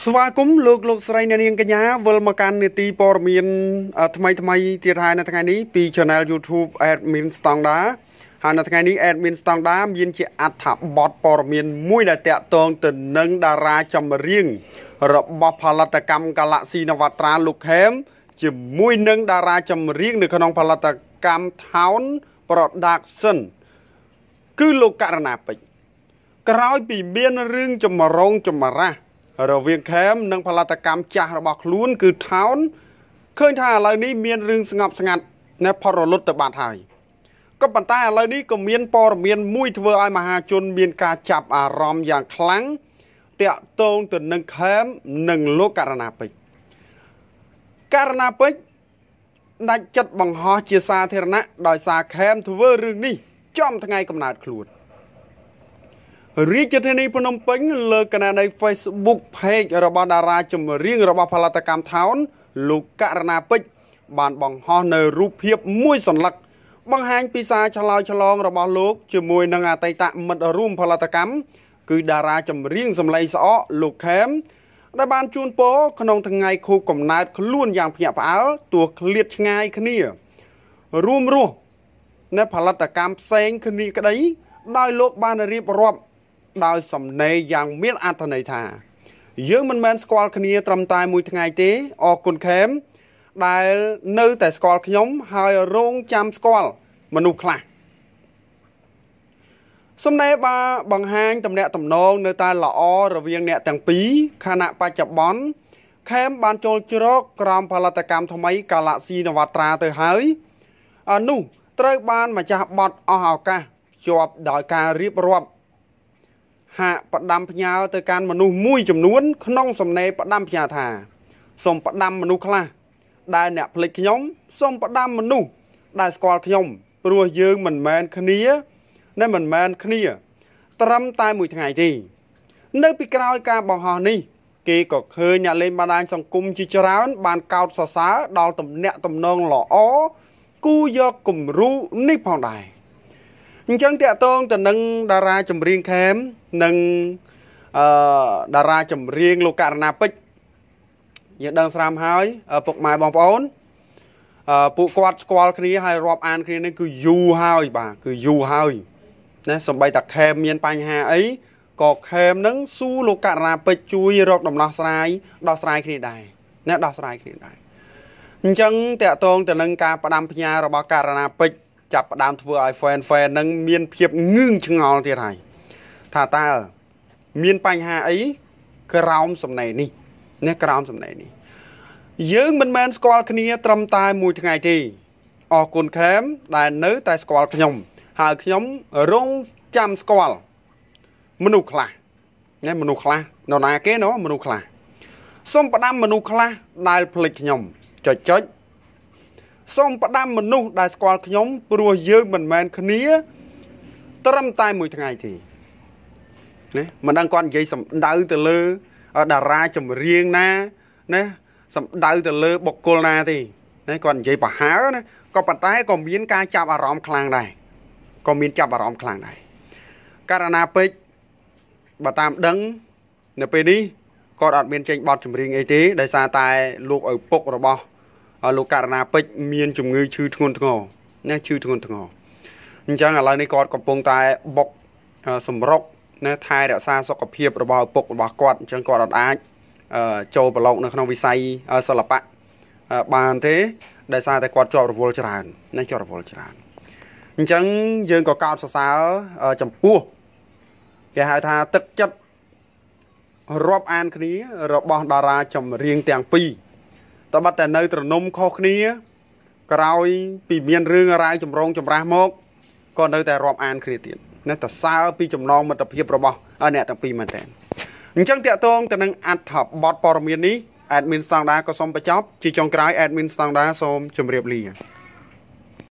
ស្វាគមន៍លោក លោកស្រីអ្នកនាងកញ្ញាវិលមកកាន់នេតិព័ត៌មាន ថ្មីថ្មីទៀតហើយនៅថ្ងៃនេះពី Channel YouTube Admin Standard ហើយនៅថ្ងៃនេះ Admin Standard មានជាអត្ថបទព័ត៌មាន មួយដែលតាក់ទងទៅនឹងតារាចម្រៀងរបស់ផលិតកម្ម Galaxy Navatra លោកខេមជាមួយនឹងតារាចម្រៀងនៅក្នុងផលិតកម្ម Town Production គឺលោកករណាពេជ្រក្រោយពីមានរឿងចម្រងចម្រាស់រវាងខេមនិងផលិតកម្មចាស់របស់ខ្លួនគឺថោនឃើញថាឥឡូវនេះមានរឿងស្ងប់ស្ងាត់ណែផុតរលត់ទៅបាត់ហើយក៏ប៉ុន្តែឥឡូវនេះក៏មានព័ត៌មានមួយធ្វើឲ្យមហាជន មានការចាប់អារម្មណ៍យ៉ាងខ្លាំងតាក់ទងទៅនឹងខេមនិងលោកករណាពេជ្រករណាពេជ្រដាច់ចិត្តបង្ហោះជាសាធារណៈដោយសារខេមធ្វើរឿងនេះចំថ្ងៃកំណើតខ្លួន។រាជធានីភ្នំពេញលើកណនី Facebook Page របស់តារាចម្រៀងរបស់ផលិតកម្មថោនលោកករណាពេជ្របានបង្ហោះនៅរូបភាពមួយសន្លឹកបង្ហាញពីសារឆ្លើយឆ្លងរបស់លោកជាមួយនឹងអតីតមិត្តរួមផលិតកម្មគឺតារាចម្រៀងសម្លេងស្អកលោកខេមដែលបានជួនពរក្នុងថ្ងៃខួបកំណើតខ្លួនយ៉ាងភ្ញាក់ផ្អើលទោះឃ្លាតឆ្ងាយគ្នា រួមរស់នៅផលិតកម្មផ្សេងគ្នាក្តីដោយលោកបានរៀបរាប់ដោយសំណេរយ៉ាងមានអត្ថន័យថា យើងមិនមែនស្គាល់គ្នាត្រឹមតែមួយថ្ងៃទេអរគុណខេម ដែល នៅតែស្គាល់ខ្ញុំ ហើយរងចាំស្គាល់មនុស្សខ្លះសំណេរបាបង្ហាញតំណាក់តំណងនៅតែល្អរវាង អ្នកទាំងពីរខណៈបច្ចុប្បន្នខេមបាន ចូលជ្រកក្រោមផលិតកម្មថ្មីកាឡាស៊ីនវត្រាទៅហើយ អនុត្រូវបានម្ចាស់បតអស់ឱកាសជាប់ដោយការរៀបរាប់ហាក់ផ្ដាំផ្ញើទៅកាន់មនុស្សមួយចំនួនក្នុងសំណេរផ្ដាំផ្ញើថាសូមផ្ដាំមនុស្សខ្លះដែលអ្នកផ្លិចខ្ញុំសូមផ្ដាំមនុស្សដែលស្គាល់ខ្ញុំព្រោះយើងមិនមែនគ្នាណែមិនមែនគ្នា ត្រឹមតែមួយថ្ងៃទេនៅ ពីក្រោយការបង្ហោះនេះគេក៏ឃើញអ្នកលេងបណ្ដាញសង្គមជាច្រើន បានកោតសរសើរដល់ទំនាក់ទំនងល្អគូយកគំរូនេះផងដែរ។អញ្ចឹងតាក់ទងទៅនឹងតារាចម្រៀងខេមនិងអឺតារាចម្រៀងលោកករណាពេជ្រយើងដឹងស្រាប់ហើយពុកម៉ែបងប្អូនអឺពួកគាត់ស្គាល់គ្នាហើយរាប់អានគ្នានេះគឺយូរហើយបាទគឺយូរហើយណាសំបីតាខេមមានបញ្ហាអីក៏ខេមនឹងស៊ូលោកករណាពេជ្រជួយរកដំណោះស្រាយដោះស្រាយគ្នាដែរណាដោះស្រាយគ្នាដែរអញ្ចឹងតកតងទៅនឹងការផ្ដាំផ្ញើរបស់ករណាពេជ្រចាប់ផ្ដើមធ្វើឲ្យ fan fan នឹងមានភាពងឿងឆ្ងល់ទៀតហើយថាតើមានបញ្ហាអីក្រោមសំណេរនេះនេះក្រោមសំណេរនេះយើងមិនមែនស្គាល់គ្នា ត្រឹមតែមួយថ្ងៃទេអរគុណខេមដែលនៅតែស្គាល់ខ្ញុំ ហើយខ្ញុំរងចាំស្គាល់មនុស្សខ្លះណាមនុស្សខ្លះនរណាគេណោះមនុស្សខ្លះសូមផ្ដាំមនុស្សខ្លះដែលភ្លេចខ្ញុំចុចចុចសូមផ្ដាំមនុស្សដែលស្គាល់ខ្ញុំព្រោះយើងមិនមែនគ្នា ត្រឹមតែមួយថ្ងៃទេណាមិនដឹងគាត់និយាយសម្ដៅទៅលើតារាចម្រៀងណាណា សម្ដៅទៅលើបុគ្គលណាទេណាគាត់និយាយប្រហើណាក៏ប៉ុន្តែក៏មាន ការចាប់អារម្មណ៍ខ្លាំងដែរក៏មានចាប់អារម្មណ៍ខ្លាំងដែរករណីពេជ្របើតាមដឹងនៅពេលនេះគាត់អត់មានចេញបទចម្រៀងអីទេដោយសារតែលោកឪពុករបស់លោកករណាពេជ្រមានជំងឺឈឺធ្ងន់ធ្ងរណាឈឺធ្ងន់ធ្ងរអញ្ចឹងឥឡូវនេះគាត់កំពុងតែបុកសម្រុកណាថែរក្សាសុខភាពរបស់ឪពុករបស់គាត់អញ្ចឹងគាត់អត់អាចចូលប្រឡូកនៅក្នុង វិស័យសិល្បៈបានទេដោយសារតែគាត់ជាប់រវល់ច្រើនណាជាប់រវល់ច្រើនអញ្ចឹងយើងក៏កោតសរសើរចំពោះគេហៅថាទឹកចិត្តរាប់អានគ្នារបស់តារាចម្រៀងទាំងពីរតែបាត់តែនៅត្រនំខុសគ្នាក្រោយពីមានរឿងរ៉ាវចម្រងចម្រាស់មកក៏នៅតែរាប់អានគ្នាទៀតនៅតែសើពីចំណងមិត្តភាពរបស់អ្នកទាំងពីរមែនតើអញ្ចឹងតកតងទៅនឹងអត្ថបទព័ត៌មាននេះ admin ស្តង់ដារក៏សូមបញ្ចប់ជាចុងក្រោយ admin ស្តង់ដារសូមជម្រាបលា